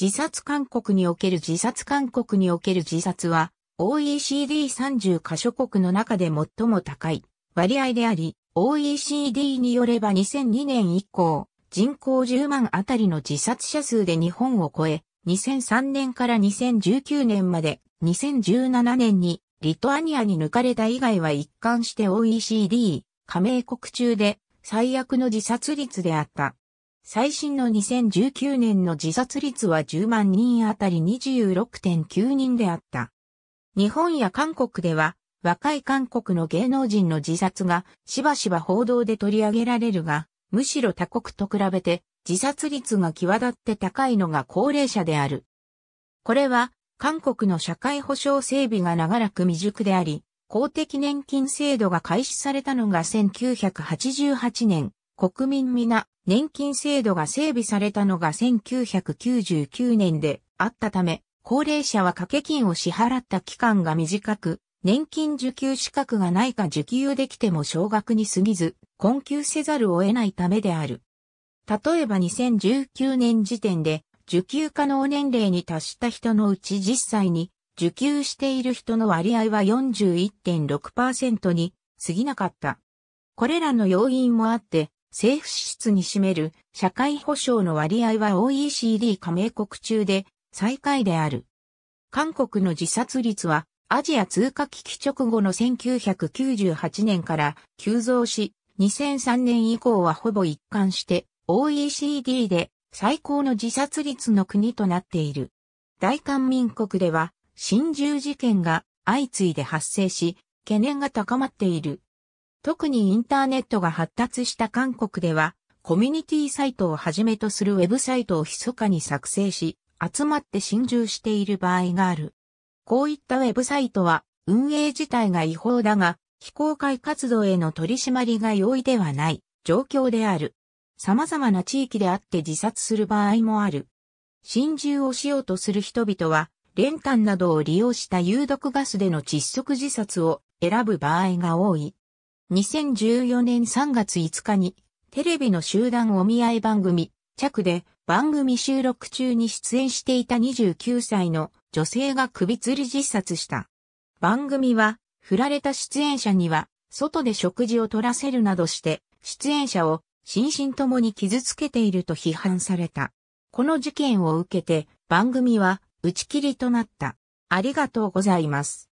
自殺勧告における自殺勧告における自殺は OECD30 カ所国の中で最も高い割合であり、OECD によれば2002年以降、人口10万あたりの自殺者数で日本を超え、2003年から2019年まで、2017年にリトアニアに抜かれた以外は一貫して OECD 加盟国中で最悪の自殺率であった。最新の2019年の自殺率は10万人あたり26.9人であった。日本や韓国では、若い韓国の芸能人の自殺がしばしば報道で取り上げられるが、むしろ他国と比べて自殺率が際立って高いのが高齢者である。これは韓国の社会保障整備が長らく未熟であり、公的年金制度が開始されたのが1988年、国民皆、年金制度が整備されたのが1999年であったため、高齢者は掛け金を支払った期間が短く、年金受給資格がないか受給できても少額に過ぎず、困窮せざるを得ないためである。例えば2019年時点で、受給可能年齢に達した人のうち実際に受給している人の割合は41.6%に過ぎなかった。これらの要因もあって、政府支出に占める社会保障の割合は OECD 加盟国中で最下位である。韓国の自殺率はアジア通貨危機直後の1998年から急増し、2003年以降はほぼ一貫して OECD で最高の自殺率の国となっている。大韓民国では、新中事件が相次いで発生し、懸念が高まっている。特にインターネットが発達した韓国では、コミュニティサイトをはじめとするウェブサイトを密かに作成し、集まって侵入している場合がある。こういったウェブサイトは、運営自体が違法だが、非公開活動への取り締まりが容易ではない状況である。様々な地域であって自殺する場合もある。心中をしようとする人々は、練炭などを利用した有毒ガスでの窒息自殺を選ぶ場合が多い。2014年3月5日に、テレビの集団お見合い番組、着で番組収録中に出演していた29歳の女性が首吊り自殺した。番組は、振られた出演者には、外で食事を取らせるなどして、出演者を心身ともに傷つけていると批判された。この事件を受けて、番組は打ち切りとなった。ありがとうございます。